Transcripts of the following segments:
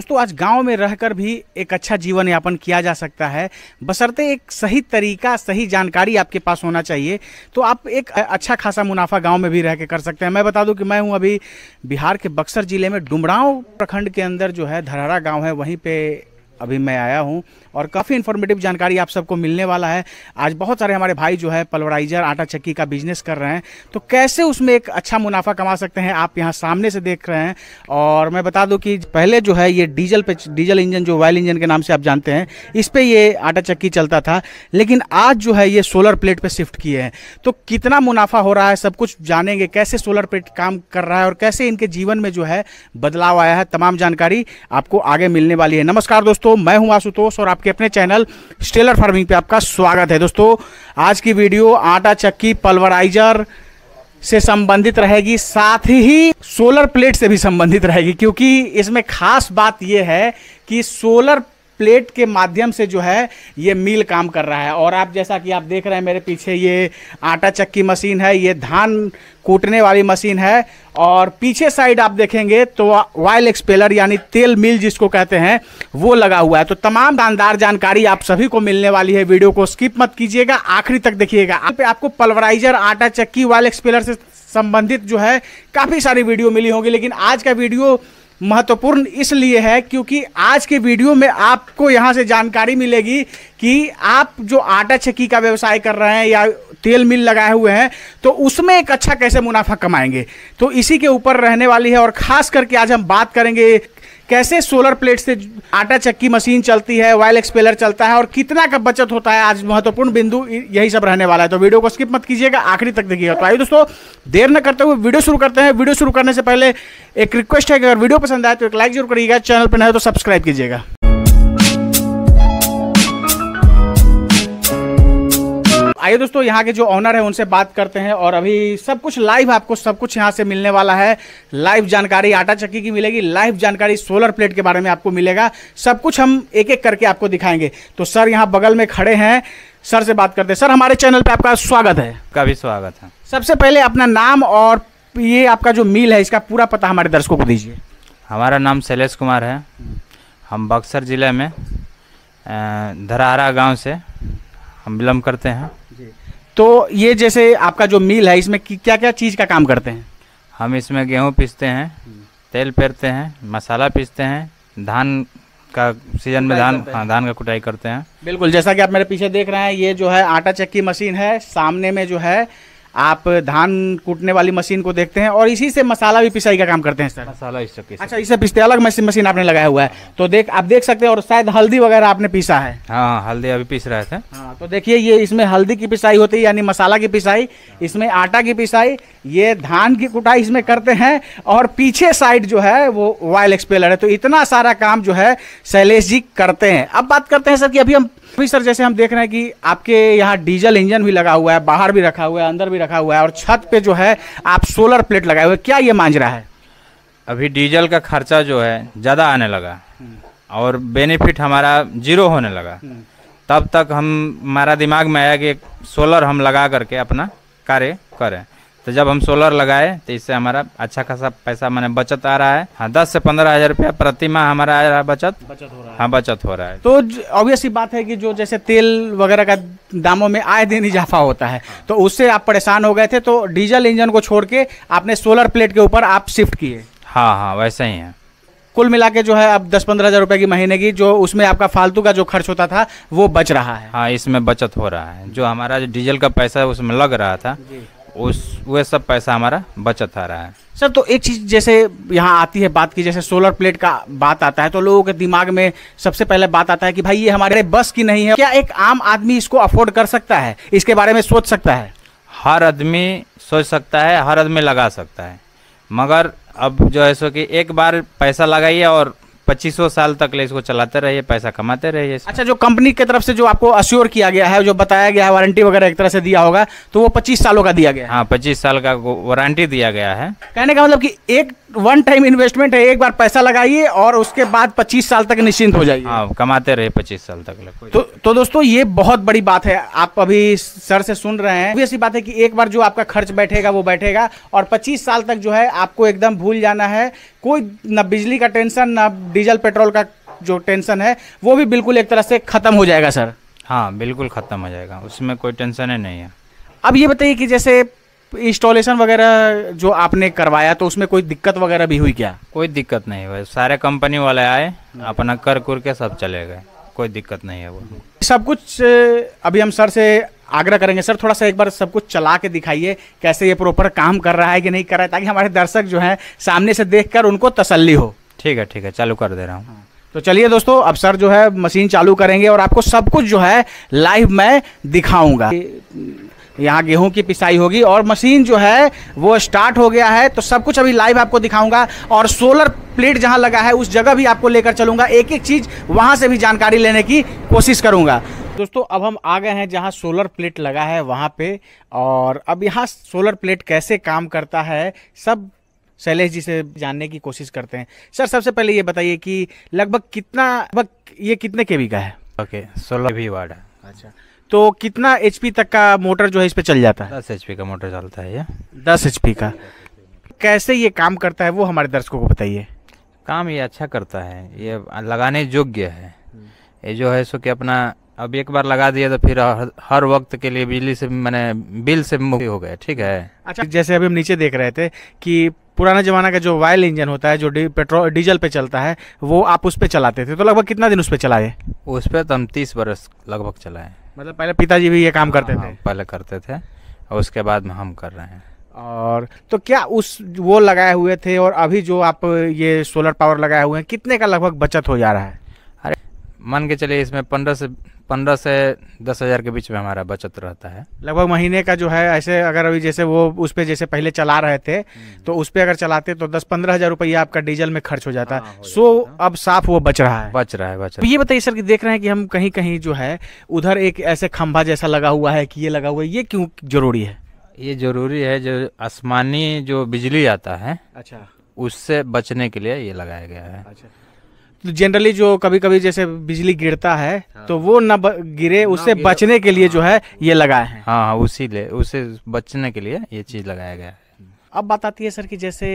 दोस्तों आज गांव में रहकर भी एक अच्छा जीवन यापन किया जा सकता है बसरते एक सही तरीका सही जानकारी आपके पास होना चाहिए तो आप एक अच्छा खासा मुनाफा गांव में भी रह के कर सकते हैं मैं बता दूं कि मैं हूं अभी बिहार के बक्सर ज़िले में डुमराव प्रखंड के अंदर जो है धरहरा गांव है वहीं पे अभी मैं आया हूँ और काफ़ी इन्फॉर्मेटिव जानकारी आप सबको मिलने वाला है आज बहुत सारे हमारे भाई जो है पल्वराइजर आटा चक्की का बिजनेस कर रहे हैं तो कैसे उसमें एक अच्छा मुनाफा कमा सकते हैं आप यहाँ सामने से देख रहे हैं और मैं बता दूँ कि पहले जो है ये डीजल पे डीजल इंजन जो वायल इंजन के नाम से आप जानते हैं इस पर ये आटा चक्की चलता था लेकिन आज जो है ये सोलर प्लेट पर शिफ्ट किए हैं तो कितना मुनाफा हो रहा है सब कुछ जानेंगे कैसे सोलर प्लेट काम कर रहा है और कैसे इनके जीवन में जो है बदलाव आया है तमाम जानकारी आपको आगे मिलने वाली है नमस्कार दोस्तों दोस्तों मैं हूं आशुतोष और आपके अपने चैनल स्टेलर फार्मिंग पे आपका स्वागत है दोस्तों आज की वीडियो आटा चक्की पल्वराइजर से संबंधित रहेगी साथ ही सोलर प्लेट से भी संबंधित रहेगी क्योंकि इसमें खास बात यह है कि सोलर प्लेट के माध्यम से जो है ये मील काम कर रहा है और आप जैसा कि आप देख रहे हैं मेरे पीछे ये आटा चक्की मशीन है ये धान कूटने वाली मशीन है और पीछे साइड आप देखेंगे तो वाइल एक्सपेलर यानी तेल मिल जिसको कहते हैं वो लगा हुआ है तो तमाम शानदार जानकारी आप सभी को मिलने वाली है वीडियो को स्किप मत कीजिएगा आखिरी तक देखिएगा आप आपको पल्वराइजर आटा चक्की वाइल एक्सपेलर से संबंधित जो है काफ़ी सारी वीडियो मिली होंगी लेकिन आज का वीडियो महत्वपूर्ण इसलिए है क्योंकि आज के वीडियो में आपको यहाँ से जानकारी मिलेगी कि आप जो आटा छक्की का व्यवसाय कर रहे हैं या तेल मिल लगाए हुए हैं तो उसमें एक अच्छा कैसे मुनाफा कमाएंगे तो इसी के ऊपर रहने वाली है और ख़ास करके आज हम बात करेंगे कैसे सोलर प्लेट से आटा चक्की मशीन चलती है वायल एक्सपेलर चलता है और कितना का बचत होता है आज महत्वपूर्ण बिंदु यही सब रहने वाला है तो वीडियो को स्किप मत कीजिएगा आखिरी तक देखिएगा तो आइए दोस्तों देर न करते हुए वीडियो शुरू करते हैं वीडियो शुरू करने से पहले एक रिक्वेस्ट है कि अगर वीडियो पसंद आए तो एक लाइक जरूर करिएगा चैनल पर नहीं तो सब्सक्राइब कीजिएगा आइए दोस्तों यहाँ के जो ऑनर है उनसे बात करते हैं और अभी सब कुछ लाइव आपको सब कुछ यहाँ से मिलने वाला है लाइव जानकारी आटा चक्की की मिलेगी लाइव जानकारी सोलर प्लेट के बारे में आपको मिलेगा सब कुछ हम एक एक करके आपको दिखाएंगे तो सर यहाँ बगल में खड़े हैं सर से बात करते हैं सर हमारे चैनल पर आपका स्वागत है का भी स्वागत है सबसे पहले अपना नाम और ये आपका जो मिल है इसका पूरा पता हमारे दर्शकों को दीजिए हमारा नाम शैलेश कुमार है हम बक्सर ज़िले में धरारा गांव से हम बिलोंग करते हैं तो ये जैसे आपका जो मिल है इसमें क्या क्या चीज़ का काम करते हैं हम इसमें गेहूँ पीसते हैं तेल पेरते हैं मसाला पीसते हैं धान का सीजन में धान हाँ, धान का कुटाई करते हैं बिल्कुल जैसा कि आप मेरे पीछे देख रहे हैं ये जो है आटा चक्की मशीन है सामने में जो है आप धान कूटने वाली मशीन को देखते हैं और इसी से मसाला भी पिसाई का काम करते हैं सर मसाला इस चक्की अच्छा इससे पिसते अलग मशीन आपने लगाया हुआ है तो देख आप देख सकते हैं और शायद हल्दी वगैरह आपने पीसा है हाँ हल्दी अभी पीस रहे थे हाँ। हाँ तो देखिए ये इसमें हल्दी की पिसाई होती है यानी मसाला की पिसाई इसमें आटा की पिसाई ये धान की कुटाई इसमें करते हैं और पीछे साइड जो है वो वायल एक्सपेलर है तो इतना सारा काम जो है शैलेश जी करते हैं अब बात करते हैं सर कि अभी हम अभी सर जैसे हम देख रहे हैं कि आपके यहाँ डीजल इंजन भी लगा हुआ है बाहर भी रखा हुआ है अंदर भी रखा हुआ है और छत पे जो है आप सोलर प्लेट लगाए हुए क्या ये रहा है अभी डीजल का खर्चा जो है ज़्यादा आने लगा हम्म। और बेनिफिट हमारा जीरो होने लगा हम्म। तब तक हम हमारा दिमाग में आया कि सोलर हम लगा करके अपना कार्य करें तो जब हम सोलर लगाए तो इससे हमारा अच्छा खासा पैसा मैंने बचत आ रहा है हाँ दस से पंद्रह हजार रुपया प्रति माह हमारा आ रहा है बचत बचत हो रहा है हाँ बचत हो रहा है तो ऑब्वियस बात है कि जो जैसे तेल वगैरह का दामों में आए दिन इजाफा होता है हाँ। तो उससे आप परेशान हो गए थे तो डीजल इंजन को छोड़ के आपने सोलर प्लेट के ऊपर आप शिफ्ट किए हाँ हाँ वैसे ही है कुल मिला के जो है अब दस पंद्रह हज़ार रुपये की महीने की जो उसमें आपका फालतू का जो खर्च होता था वो बच रहा है हाँ इसमें बचत हो रहा है जो हमारा जो डीजल का पैसा है उसमें लग रहा था उस वह सब पैसा हमारा बचत आ रहा है सर तो एक चीज़ जैसे यहाँ आती है बात की जैसे सोलर प्लेट का बात आता है तो लोगों के दिमाग में सबसे पहले बात आता है कि भाई ये हमारे बस की नहीं है क्या एक आम आदमी इसको अफोर्ड कर सकता है इसके बारे में सोच सकता है हर आदमी सोच सकता है हर आदमी लगा सकता है मगर अब जो है सो कि एक बार पैसा लगाइए और पच्चीसों साल तक ले इसको चलाते रहिए पैसा कमाते रहिए अच्छा जो कंपनी की तरफ से जो आपको अश्योर किया गया है जो बताया गया है वारंटी वगैरह एक तरह से दिया होगा तो वो पच्चीस सालों का दिया गया हाँ पच्चीस साल का वारंटी दिया गया है कहने का मतलब कि एक वन टाइम इन्वेस्टमेंट है एक बार पैसा लगाइए और उसके बाद पच्चीस साल तक निश्चिंत हो जाइए हाँ कमाते रहे पच्चीस साल तक तो तो दोस्तों ये बहुत बड़ी बात है आप अभी सर से सुन रहे हैं ऐसी बात है कि एक बार जो आपका खर्च बैठेगा वो बैठेगा और पच्चीस साल तक जो है आपको एकदम भूल जाना है कोई ना बिजली का टेंशन ना डीजल पेट्रोल का जो टेंशन है वो भी बिल्कुल एक तरह से ख़त्म हो जाएगा सर हाँ बिल्कुल ख़त्म हो जाएगा उसमें कोई टेंशन ही नहीं है अब ये बताइए कि जैसे इंस्टॉलेशन वगैरह जो आपने करवाया तो उसमें कोई दिक्कत वगैरह भी हुई क्या कोई दिक्कत नहीं हुआ सारे कंपनी वाले आए हाँ। अपना कर कुर के सब चले गए कोई दिक्कत नहीं है वो सब कुछ अभी हम सर से आग्रह करेंगे सर थोड़ा सा एक बार सब कुछ चला के दिखाइए कैसे ये प्रॉपर काम कर रहा है कि नहीं कर रहा है ताकि हमारे दर्शक जो हैं सामने से देखकर उनको तसल्ली हो ठीक है ठीक है चालू कर दे रहा हूँ हाँ। तो चलिए दोस्तों अब सर जो है मशीन चालू करेंगे और आपको सब कुछ जो है लाइव मैं दिखाऊंगा यहाँ गेहूं की पिसाई होगी और मशीन जो है वो स्टार्ट हो गया है तो सब कुछ अभी लाइव आपको दिखाऊंगा और सोलर प्लेट जहाँ लगा है उस जगह भी आपको लेकर चलूंगा एक एक चीज़ वहाँ से भी जानकारी लेने की कोशिश करूंगा दोस्तों अब हम आ गए हैं जहाँ सोलर प्लेट लगा है वहाँ पे और अब यहाँ सोलर प्लेट कैसे काम करता है सब शैलेश जी से जानने की कोशिश करते हैं सर सबसे पहले ये बताइए कि लगभग कितना लगभग ये कितने के का है ओके सोलह के वार्ड है अच्छा तो कितना एच तक का मोटर जो है इस पर चल जाता है दस एच का मोटर चलता है ये दस एच का कैसे ये काम करता है वो हमारे दर्शकों को बताइए काम ये अच्छा करता है ये लगाने योग्य है ये जो है सो कि अपना अब एक बार लगा दिया तो फिर हर, वक्त के लिए बिजली से मैंने बिल से मुक्ति हो गया ठीक है अच्छा जैसे अभी हम नीचे देख रहे थे कि पुराना ज़माना का जो वायल इंजन होता है जो डी पेट्रोल डीजल पे चलता है वो आप उस पर चलाते थे तो लगभग कितना दिन उस पर चलाए उस पर तो हम तीस बरस लगभग चलाए मतलब पहले पिताजी भी ये काम हाँ, करते हाँ, थे पहले करते थे और उसके बाद में हम कर रहे हैं और तो क्या उस वो लगाए हुए थे और अभी जो आप ये सोलर पावर लगाए हुए हैं कितने का लगभग बचत हो जा रहा है अरे मान के चलिए इसमें पंद्रह से पंद्रह से दस हज़ार के बीच में हमारा बचत रहता है लगभग महीने का जो है ऐसे अगर अभी जैसे वो उस पर जैसे पहले चला रहे थे तो उस पर अगर चलाते तो दस पंद्रह हज़ार रुपया आपका डीजल में खर्च हो जाता है हाँ, सो अब साफ वो बच रहा है बच रहा है बच तो रहा है ये बताइए सर कि देख रहे हैं कि हम कहीं कहीं जो है उधर एक ऐसे खंभा जैसा लगा हुआ है कि ये लगा हुआ है ये क्यों जरूरी है ये जरूरी है जो आसमानी जो बिजली आता है अच्छा उससे बचने के लिए ये लगाया गया है अच्छा तो जनरली जो कभी कभी जैसे बिजली गिरता है हाँ। तो वो न गिरे उससे बचने के लिए हाँ। जो है ये लगाए हैं हाँ हाँ उसी ले, उसे बचने के लिए ये चीज़ लगाया गया है अब बात आती है सर कि जैसे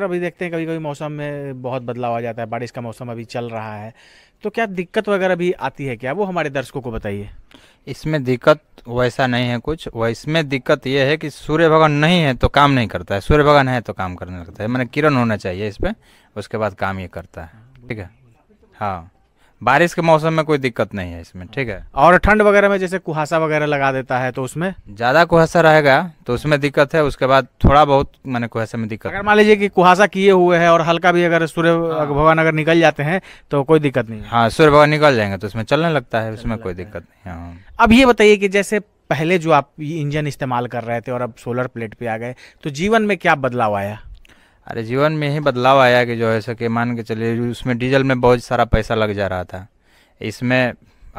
अभी देखते हैं कभी कभी मौसम में बहुत बदलाव आ जाता है बारिश का मौसम अभी चल रहा है तो क्या दिक्कत वगैरह भी आती है क्या वो हमारे दर्शकों को बताइए इसमें दिक्कत वैसा नहीं है कुछ वह इसमें दिक्कत यह है कि सूर्य भगवान नहीं है तो काम नहीं करता है सूर्य भगवान है तो काम करने लगता है मैंने किरण होना चाहिए इस पर उसके बाद काम ये करता है ठीक है हाँ बारिश के मौसम में कोई दिक्कत नहीं है इसमें ठीक है और ठंड वगैरह में जैसे कुहासा वगैरह लगा देता है तो उसमें ज़्यादा कुहासा रहेगा तो उसमें दिक्कत है उसके बाद थोड़ा बहुत मैंने कुहासे में दिक्कत अगर मान लीजिए कि कुहासा किए हुए है और हल्का भी अगर सूर्य हाँ। भगवान अगर निकल जाते हैं तो कोई दिक्कत नहीं हाँ सूर्य भगवान निकल जाएंगे तो उसमें चलने लगता है उसमें कोई दिक्कत नहीं हाँ। अब ये बताइए कि जैसे पहले जो आप इंजन इस्तेमाल कर रहे थे और अब सोलर प्लेट पे आ गए तो जीवन में क्या बदलाव आया अरे जीवन में ही बदलाव आया कि जो है सो कि मान के चलिए उसमें डीजल में बहुत सारा पैसा लग जा रहा था इसमें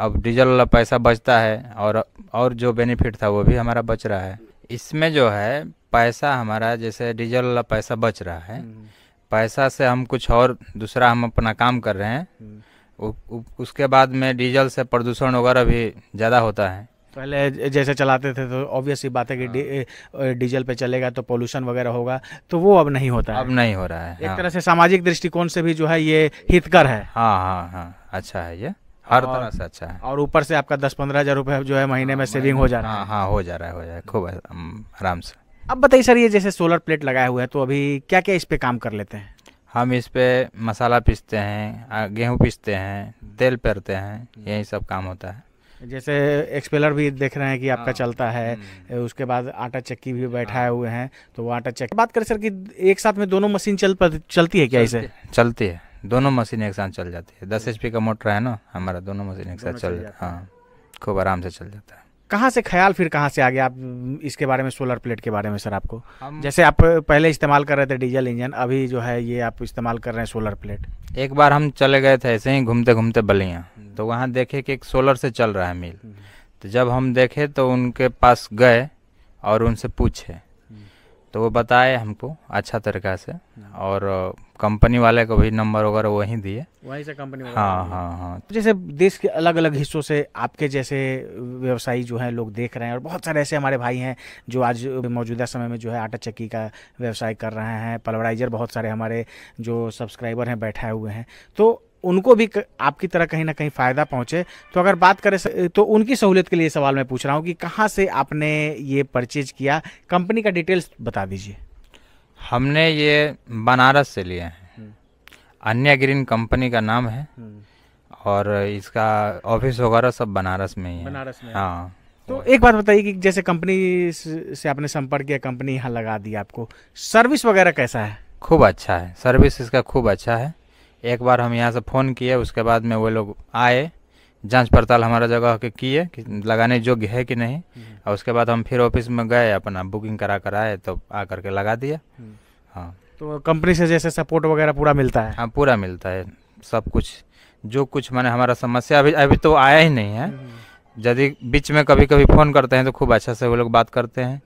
अब डीजल वाला पैसा बचता है और और जो बेनिफिट था वो भी हमारा बच रहा है इसमें जो है पैसा हमारा जैसे डीजल वाला पैसा बच रहा है हम्म। पैसा से हम कुछ और दूसरा हम अपना काम कर रहे हैं हम्म। उ, उ, उसके बाद में डीजल से प्रदूषण वगैरह भी ज़्यादा होता है पहले जैसे चलाते थे तो ऑब्वियस ही बात है कि हाँ। डी, डीजल पे चलेगा तो पोल्यूशन वगैरह होगा तो वो अब नहीं होता अब है। नहीं हो रहा है एक हाँ। तरह से सामाजिक दृष्टिकोण से भी जो है ये हितकर है हाँ हाँ हाँ अच्छा है ये हर तरह से अच्छा है और ऊपर से आपका दस पंद्रह हजार रुपये जो है महीने में सेविंग हाँ, हो जा रहा हाँ, है हाँ हो जा रहा है हो जाए खूब आराम से अब बताइए सर ये जैसे सोलर प्लेट लगाए हुए हैं तो अभी क्या क्या इस पर काम कर लेते हैं हम इस पर मसाला पीसते हैं गेहूँ पीसते हैं तेल पेरते हैं यही सब काम होता है जैसे एक्सपेलर भी देख रहे हैं कि आपका हाँ। चलता है हम्म। उसके बाद आटा चक्की भी बैठाए हाँ। हुए हैं तो वो आटा चक्की बात करें सर कि एक साथ में दोनों मशीन चल पर, चलती है क्या इसे चलती है दोनों मशीन एक साथ चल जाती है दस हम्म। एच का मोटर है ना हमारा दोनों मशीन एक साथ चल हाँ खूब आराम से चल जाता है कहाँ से ख्याल फिर कहाँ से आ गया आप इसके बारे में सोलर प्लेट के बारे में सर आपको जैसे आप पहले इस्तेमाल कर रहे थे डीजल इंजन अभी जो है ये आप इस्तेमाल कर रहे हैं सोलर प्लेट एक बार हम चले गए थे ऐसे ही घूमते घूमते बलिया तो वहाँ देखे कि एक सोलर से चल रहा है मिल हम्म। तो जब हम देखे तो उनके पास गए और उनसे पूछे तो वो बताए हमको अच्छा तरीका से और कंपनी वाले को भी नंबर वगैरह वहीं दिए वहीं से हाँ, कंपनी हाँ हाँ हाँ जैसे देश के अलग अलग हिस्सों से आपके जैसे व्यवसायी जो हैं लोग देख रहे हैं और बहुत सारे ऐसे हमारे भाई हैं जो आज मौजूदा समय में जो है आटा चक्की का व्यवसाय कर रहे हैं पलवराइजर बहुत सारे हमारे जो सब्सक्राइबर हैं बैठाए हुए हैं तो उनको भी आपकी तरह कहीं ना कहीं फ़ायदा पहुंचे तो अगर बात करें तो उनकी सहूलियत के लिए सवाल मैं पूछ रहा हूं कि कहां से आपने ये परचेज किया कंपनी का डिटेल्स बता दीजिए हमने ये बनारस से लिए हैं हम्म। अन्य ग्रीन कंपनी का नाम है हम्म। और इसका ऑफिस वगैरह सब बनारस में ही है बनारस में हाँ तो एक बात बताइए कि जैसे कंपनी से आपने संपर्क किया कंपनी यहाँ लगा दी आपको सर्विस वगैरह कैसा है खूब अच्छा है सर्विस इसका खूब अच्छा है एक बार हम यहाँ से फ़ोन किए उसके बाद में वो लोग आए जांच पड़ताल हमारा जगह के किए कि लगाने योग्य है कि नहीं हम्म। और उसके बाद हम फिर ऑफिस में गए अपना बुकिंग करा कर आए तो आ करके लगा दिया हम्म। हाँ तो कंपनी से जैसे सपोर्ट वगैरह पूरा मिलता है हाँ पूरा मिलता है सब कुछ जो कुछ मैंने हमारा समस्या अभी अभी तो आया ही नहीं है हम्म। यदि बीच में कभी कभी फ़ोन करते हैं तो खूब अच्छा से वो लोग बात करते हैं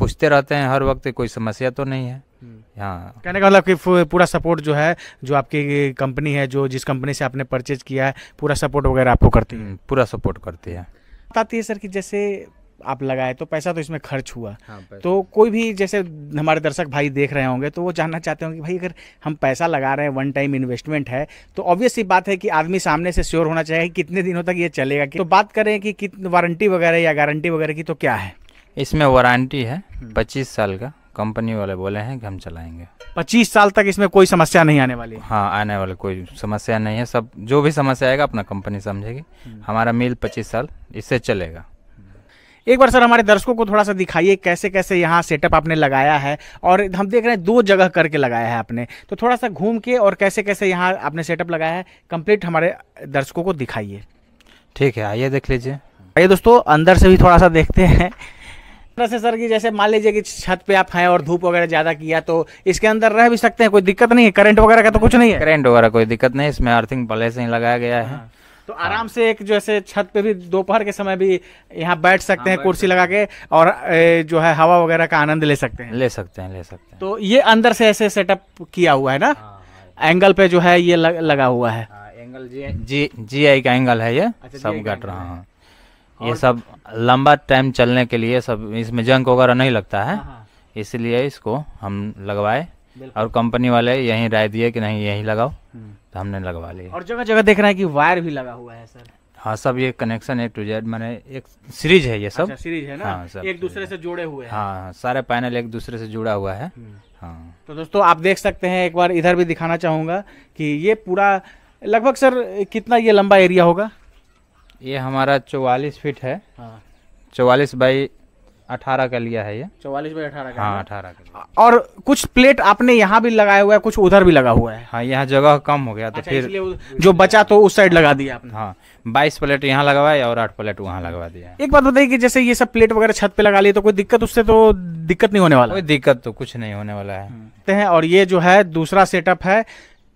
पूछते रहते हैं हर वक्त कोई समस्या तो नहीं है हम्म। हाँ कहने का मतलब कि पूरा सपोर्ट जो है जो आपकी कंपनी है जो जिस कंपनी से आपने परचेज किया है पूरा सपोर्ट वगैरह आपको करती है हम्म, पूरा सपोर्ट करती है बताती है सर कि जैसे आप लगाए तो पैसा तो इसमें खर्च हुआ हाँ, तो कोई भी जैसे हमारे दर्शक भाई देख रहे होंगे तो वो जानना चाहते होंगे कि भाई अगर हम पैसा लगा रहे हैं वन टाइम इन्वेस्टमेंट है तो ऑब्वियस ही बात है कि आदमी सामने से श्योर होना चाहिए कितने दिनों तक ये चलेगा तो बात करें कि कितनी वारंटी वगैरह या गारंटी वगैरह की तो क्या है इसमें वारंटी है हम्म। पच्चीस साल का कंपनी वाले बोले हैं कि हम चलाएंगे पच्चीस साल तक इसमें कोई समस्या नहीं आने वाली हाँ आने वाली कोई समस्या नहीं है सब जो भी समस्या आएगा अपना कंपनी समझेगी हम्म। हमारा मिल पच्चीस साल इससे चलेगा एक बार सर हमारे दर्शकों को थोड़ा सा दिखाइए कैसे कैसे यहाँ सेटअप आपने लगाया है और हम देख रहे हैं दो जगह करके लगाया है आपने तो थोड़ा सा घूम के और कैसे कैसे यहाँ आपने सेटअप लगाया है कंप्लीट हमारे दर्शकों को दिखाइए ठीक है आइए देख लीजिए आइए दोस्तों अंदर से भी थोड़ा सा देखते हैं प्रोसेसर सर की जैसे मान लीजिए कि छत पे आप हैं और धूप वगैरह ज़्यादा किया तो इसके अंदर रह भी सकते हैं कोई दिक्कत नहीं है करंट वगैरह का तो कुछ नहीं है करंट वगैरह कोई दिक्कत नहीं इसमें अर्थिंग पहले से ही लगाया गया है हाँ, तो हाँ। आराम से एक जैसे छत पे भी दोपहर के समय भी यहाँ बैठ सकते हाँ, हैं कुर्सी लगा के और जो है हवा वगैरह का आनंद ले सकते हैं ले सकते हैं ले सकते हैं तो ये अंदर से ऐसे सेटअप किया हुआ है ना एंगल पे जो है ये लगा हुआ है एंगल जी जी जी आई का एंगल है ये अच्छा, सब घट रहा है ये सब लंबा टाइम चलने के लिए सब इसमें जंक वगैरह नहीं लगता है हाँ, हाँ। इसलिए इसको हम लगवाए और कंपनी वाले यही राय दिए कि नहीं यही लगाओ हम्म। तो हमने लगवा लिया और जगह जगह देख रहे हैं कि वायर भी लगा हुआ है सर हाँ सब ये कनेक्शन एक टू जेड मैंने एक सीरीज है ये सब अच्छा, सीरीज है ना हाँ, एक दूसरे से जुड़े हुए हैं हाँ, हाँ सारे पैनल एक दूसरे से जुड़ा हुआ है हम्म। हाँ तो दोस्तों आप देख सकते हैं एक बार इधर भी दिखाना चाहूंगा कि ये पूरा लगभग सर कितना ये लंबा एरिया होगा ये हमारा चौवालीस फीट है हाँ चौवालीस बाई अठारह का लिया है ये चौवालीस बाई अठारह का हाँ अठारह का और कुछ प्लेट आपने यहाँ भी लगाया हुआ है कुछ उधर भी लगा हुआ है हाँ यहाँ जगह कम हो गया तो अच्छा, फिर जो बचा तो उस साइड लगा दिया आपने हाँ बाईस प्लेट यहाँ लगवाया और आठ प्लेट वहाँ लगवा दिया एक बात बताइए कि जैसे ये सब प्लेट वगैरह छत पे लगा लिए तो कोई दिक्कत उससे तो दिक्कत नहीं होने वाला कोई दिक्कत तो कुछ नहीं होने वाला है हम्म। और ये जो है दूसरा सेटअप है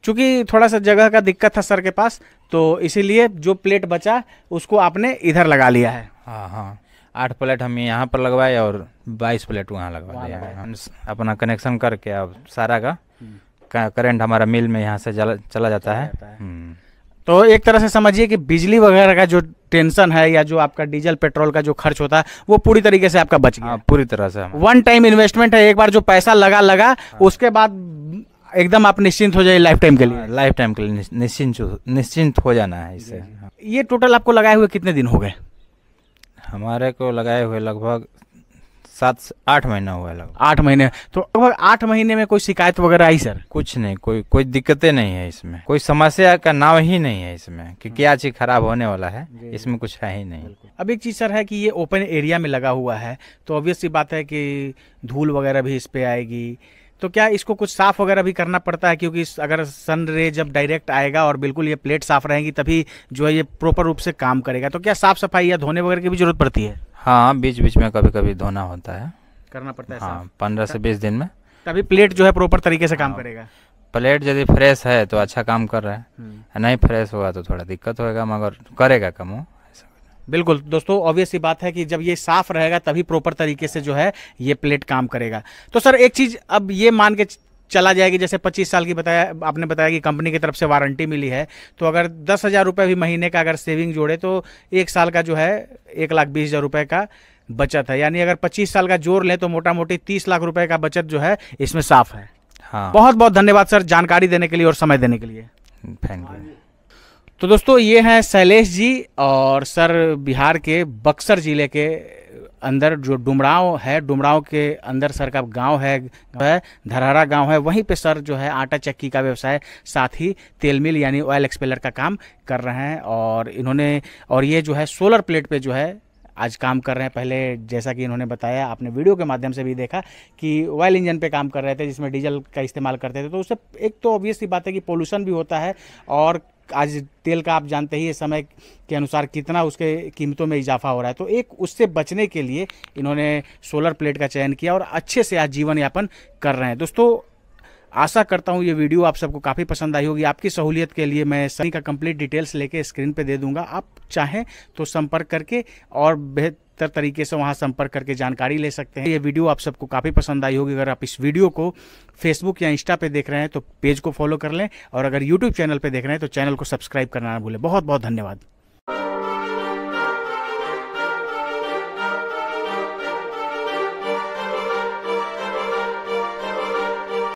चूंकि थोड़ा सा जगह का दिक्कत था सर के पास तो इसीलिए जो प्लेट बचा उसको आपने इधर लगा लिया है हाँ हाँ आठ प्लेट हम यहाँ पर लगवाए और बाईस प्लेट वहाँ लगवा लिया है अपना कनेक्शन करके अब सारा का हम्म। करंट हमारा मिल में यहाँ से चला, चला जाता है, जाता है। हम्म। तो एक तरह से समझिए कि बिजली वगैरह का जो टेंशन है या जो आपका डीजल पेट्रोल का जो खर्च होता है वो पूरी तरीके से आपका बच गया हाँ, पूरी तरह से वन टाइम इन्वेस्टमेंट है एक बार जो पैसा लगा लगा हाँ। उसके बाद एकदम आप निश्चिंत हो जाइए लाइफ टाइम के लिए लाइफ हाँ, टाइम के लिए निश्चिंत निश्चिंत हो जाना है इससे हाँ। ये टोटल आपको लगाए हुए कितने दिन हो गए हमारे को लगाए हुए लगभग सात आठ महीना हुआ है लगभग आठ महीने तो लगभग आठ महीने में कोई शिकायत वगैरह आई सर कुछ नहीं कोई कोई दिक्कतें नहीं है इसमें कोई समस्या का नाम ही नहीं है इसमें कि हाँ। क्या चीज़ खराब होने वाला है इसमें कुछ है ही नहीं अब एक चीज़ सर है कि ये ओपन एरिया में लगा हुआ है तो ऑब्वियसली बात है कि धूल वगैरह भी इस पे आएगी तो क्या इसको कुछ साफ वगैरह भी करना पड़ता है क्योंकि अगर सन रे जब डायरेक्ट आएगा और बिल्कुल ये प्लेट साफ रहेगी तभी जो है ये प्रॉपर रूप से काम करेगा तो क्या साफ सफाई या धोने वगैरह की भी जरूरत पड़ती है हाँ बीच बीच में कभी कभी धोना होता है करना पड़ता है हाँ, पंद्रह से बीस दिन में तभी प्लेट जो है प्रॉपर तरीके से काम हाँ। करेगा प्लेट यदि फ्रेश है तो अच्छा काम कर रहा है हम्म। नहीं फ्रेश होगा तो थोड़ा दिक्कत होगा मगर करेगा कम बिल्कुल दोस्तों ऑब्वियस सी बात है कि जब ये साफ रहेगा तभी प्रॉपर तरीके से जो है ये प्लेट काम करेगा तो सर एक चीज़ अब ये मान के चला जाएगी जैसे 25 साल की बताया आपने बताया कि कंपनी की तरफ से वारंटी मिली है तो अगर दस हज़ार रुपये भी महीने का अगर सेविंग जोड़े तो एक साल का जो है एक लाख बीस हज़ार रुपये का बचत है यानी अगर 25 साल का जोड़ लें तो मोटा मोटी तीस लाख रुपये का बचत जो है इसमें साफ है हाँ बहुत बहुत धन्यवाद सर जानकारी देने के लिए और समय देने के लिए थैंक यू तो दोस्तों ये हैं शैलेश जी और सर बिहार के बक्सर ज़िले के अंदर जो डुमराव है डुमराव के अंदर सर का गांव है है धरहरा गांव है वहीं पे सर जो है आटा चक्की का व्यवसाय साथ ही तेल मिल यानी ऑयल एक्सपेलर का काम कर रहे हैं और इन्होंने और ये जो है सोलर प्लेट पे जो है आज काम कर रहे हैं पहले जैसा कि इन्होंने बताया आपने वीडियो के माध्यम से भी देखा कि ऑयल इंजन पे काम कर रहे थे जिसमें डीजल का इस्तेमाल करते थे तो उससे एक तो ऑब्वियस सी बात है कि पोल्यूशन भी होता है और आज तेल का आप जानते ही समय के अनुसार कितना उसके कीमतों में इजाफा हो रहा है तो एक उससे बचने के लिए इन्होंने सोलर प्लेट का चयन किया और अच्छे से आज जीवन यापन कर रहे हैं दोस्तों आशा करता हूँ ये वीडियो आप सबको काफ़ी पसंद आई होगी आपकी सहूलियत के लिए मैं सनी का कंप्लीट डिटेल्स लेके स्क्रीन पे दे दूंगा आप चाहें तो संपर्क करके और बेहतर तरीके से वहाँ संपर्क करके जानकारी ले सकते हैं ये वीडियो आप सबको काफ़ी पसंद आई होगी अगर आप इस वीडियो को फेसबुक या इंस्टा पे देख रहे हैं तो पेज को फॉलो कर लें और अगर यूट्यूब चैनल पर देख रहे हैं तो चैनल को सब्सक्राइब करना ना भूलें बहुत बहुत धन्यवाद